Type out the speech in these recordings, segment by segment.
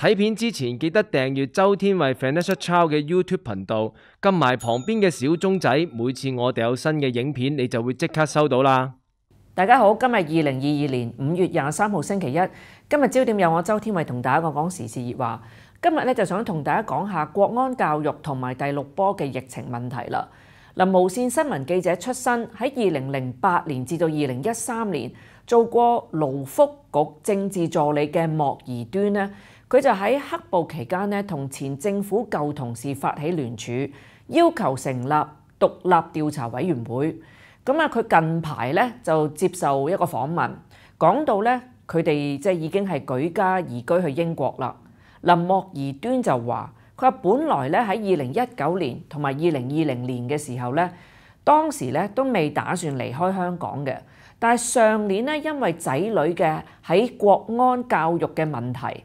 睇片之前記得訂閱周天慧 Fantastic Chow 嘅 YouTube 頻道，撳埋旁邊嘅小鐘仔，每次我哋有新嘅影片，你就會即刻收到啦。大家好，今日二零二二年五月廿三號星期一，今日焦點有我周天慧同大家講時事熱話。今日咧就想同大家講下國安教育同埋第六波嘅疫情問題啦。嗱，無線新聞記者出身，喺二零零八年至到二零一三年做過勞福局政治助理嘅莫宜端咧。佢就喺黑暴期間咧，同前政府舊同事發起聯署，要求成立獨立調查委員會。咁啊，佢近排咧就接受一個訪問，講到咧佢哋即係已經係舉家移居去英國啦。林莫兒端就話：佢話本來咧喺二零一九年同埋二零二零年嘅時候咧，當時咧都未打算離開香港嘅，但係上年咧因為仔女嘅喺國安教育嘅問題。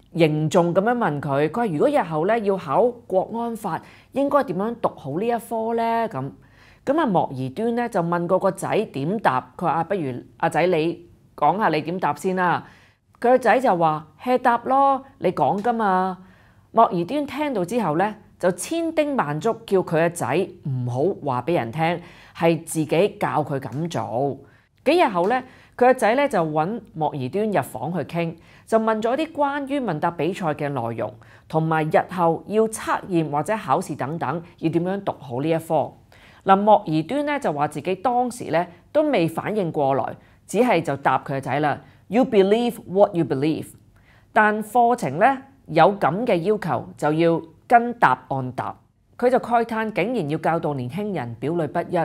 凝重咁樣問佢，佢話：如果日後咧要考國安法，應該點樣讀好呢一科呢？」咁咁啊，莫宜端咧就問過個仔點答，佢話：啊，不如阿仔你講下你點答先啦。佢個仔就話 h 答咯，你講噶嘛。莫宜端聽到之後咧，就千叮萬足叫佢個仔唔好話俾人聽，係自己教佢咁做。幾日後咧，佢個仔咧就揾莫宜端入房去傾。就問咗啲關於問答比賽嘅內容，同埋日後要測驗或者考試等等，要點樣讀好呢一科林莫爾端咧就話自己當時咧都未反應過來，只係就答佢仔啦。You believe what you believe，但課程咧有咁嘅要求就要跟答案答。佢就慨嘆，竟然要教導年輕人表裏不一。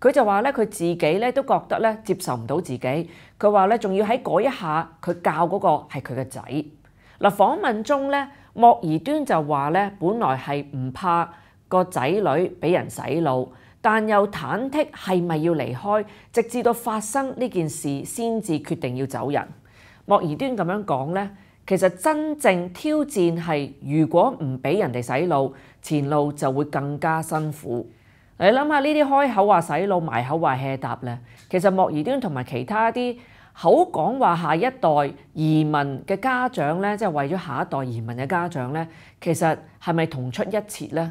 佢就話咧，佢自己咧都覺得咧接受唔到自己。佢話咧，仲要喺嗰一下，佢教嗰個係佢嘅仔。嗱，訪問中咧，莫宜端就話咧，本來係唔怕個仔女俾人洗腦，但又忐忑係咪要離開，直至到發生呢件事先至決定要走人。莫宜端咁樣講咧，其實真正挑戰係如果唔俾人哋洗腦，前路就會更加辛苦。你諗下呢啲開口話洗腦，埋口話 h e 答咧。其實莫宜端同埋其他啲口講話下一代移民嘅家長咧，即係為咗下一代移民嘅家長咧，其實係咪同出一轍咧？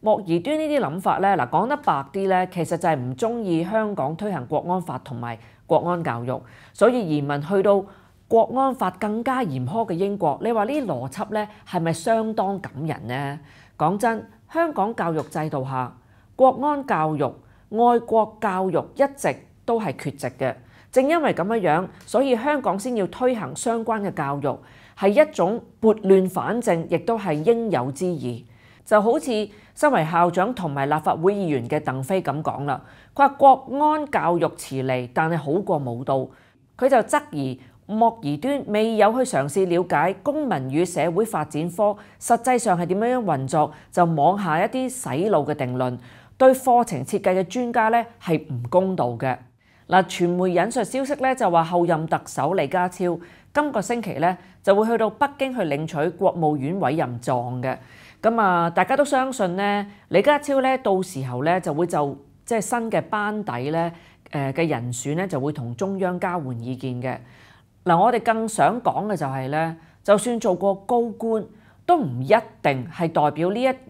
莫宜端呢啲諗法咧，嗱講得白啲咧，其實就係唔中意香港推行國安法同埋國安教育，所以移民去到國安法更加嚴苛嘅英國，你話呢啲邏輯咧係咪相當感人咧？講真，香港教育制度下。国安教育、爱国教育一直都系缺席嘅，正因为咁样样，所以香港先要推行相关嘅教育，系一种拨乱反正，亦都系应有之义。就好似身为校长同埋立法会议员嘅邓飞咁讲啦，佢话国安教育迟嚟，但系好过冇到。佢就质疑莫宜端未有去尝试了解公民与社会发展科实际上系点样样运作，就妄下一啲洗脑嘅定论。对课程设计嘅专家咧系唔公道嘅。嗱，传媒引述消息咧就话，后任特首李家超今个星期咧就会去到北京去领取国务院委任状嘅。咁啊，大家都相信咧，李家超咧到时候咧就会就即系新嘅班底咧诶嘅人选咧就会同中央交换意见嘅。嗱，我哋更想讲嘅就系咧，就算做过高官，都唔一定系代表呢一。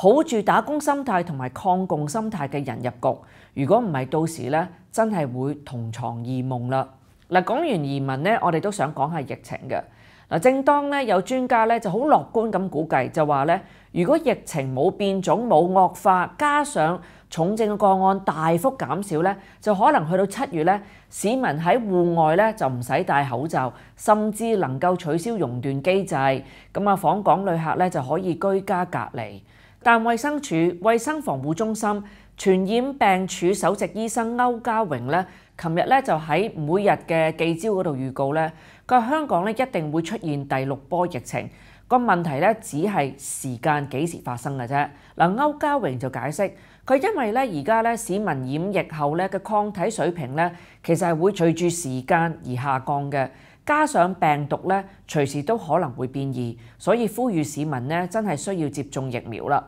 抱住打工心態同埋抗共心態嘅人入局，如果唔係到時咧，真係會同床異夢啦！嗱，講完移民咧，我哋都想講下疫情嘅嗱。正當咧有專家咧就好樂觀咁估計，就話咧，如果疫情冇變種冇惡化，加上重症個案大幅減少咧，就可能去到七月咧，市民喺户外咧就唔使戴口罩，甚至能夠取消熔斷機制，咁啊，訪港旅客咧就可以居家隔離。但衛生署、衛生防護中心傳染病署首席醫生歐家榮咧，琴日咧就喺每日嘅記招嗰度預告咧，佢香港咧一定會出現第六波疫情，個問題咧只係時間幾時發生嘅啫。嗱，歐家榮就解釋佢因為咧而家咧市民染疫後咧嘅抗體水平咧，其實係會隨住時間而下降嘅。加上病毒咧，隨時都可能會變異，所以呼籲市民咧真係需要接種疫苗啦。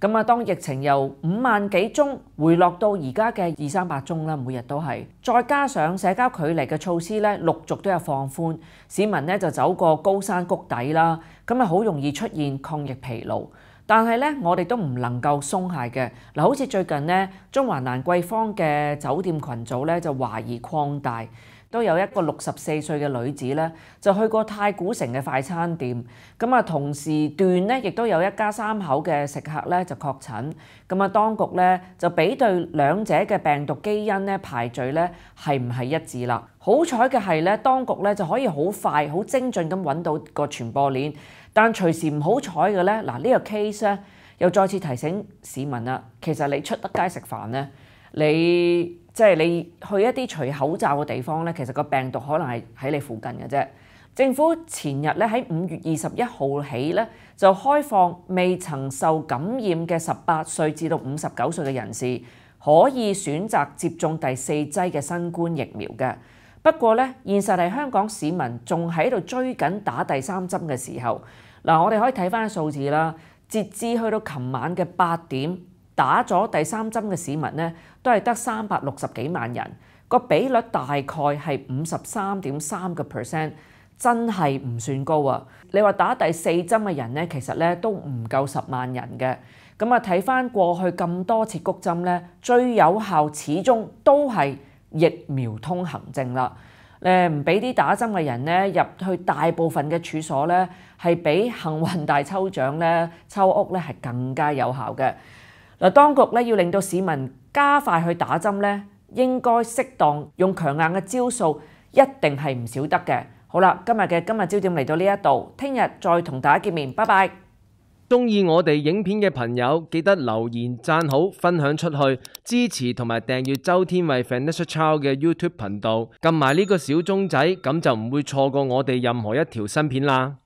咁啊，當疫情由五萬幾宗回落到而家嘅二三百宗啦，每日都係，再加上社交距離嘅措施咧陸續都有放寬，市民咧就走過高山谷底啦，咁啊好容易出現抗疫疲勞。但係咧，我哋都唔能夠鬆懈嘅嗱，好似最近咧中環蘭桂坊嘅酒店群組咧就懷疑擴大。都有一個六十四歲嘅女子咧，就去過太古城嘅快餐店。咁啊，同時段咧，亦都有一家三口嘅食客咧就確診。咁啊，當局咧就比對兩者嘅病毒基因咧，排序咧係唔係一致啦？好彩嘅係咧，當局咧就可以好快好精准咁揾到個傳播鏈。但隨時唔好彩嘅咧，嗱呢個 case 咧又再次提醒市民啦，其實你出得街食飯咧。你即係你去一啲除口罩嘅地方咧，其實個病毒可能係喺你附近嘅啫。政府前日咧喺五月二十一號起咧就開放未曾受感染嘅十八歲至到五十九歲嘅人士可以選擇接種第四劑嘅新冠疫苗嘅。不過咧，現實係香港市民仲喺度追緊打第三針嘅時候，嗱我哋可以睇翻數字啦。截至去到琴晚嘅八點。打咗第三針嘅市民咧，都系得三百六十幾萬人，個比率大概係五十三點三個 percent，真係唔算高啊！你話打第四針嘅人咧，其實咧都唔夠十萬人嘅。咁啊，睇翻過去咁多次谷針咧，最有效始終都係疫苗通行證啦。誒，唔俾啲打針嘅人咧入去大部分嘅處所咧，係比幸運大抽獎咧抽屋咧係更加有效嘅。嗱，當局咧要令到市民加快去打針咧，應該適當用強硬嘅招數，一定係唔少得嘅。好啦，今日嘅今日焦點嚟到呢一度，聽日再同大家見面，拜拜。中意我哋影片嘅朋友，記得留言讚好、分享出去、支持同埋訂閱周天偉 f i n a n c h i l d 嘅 YouTube 頻道，撳埋呢個小鐘仔，咁就唔會錯過我哋任何一條新片啦。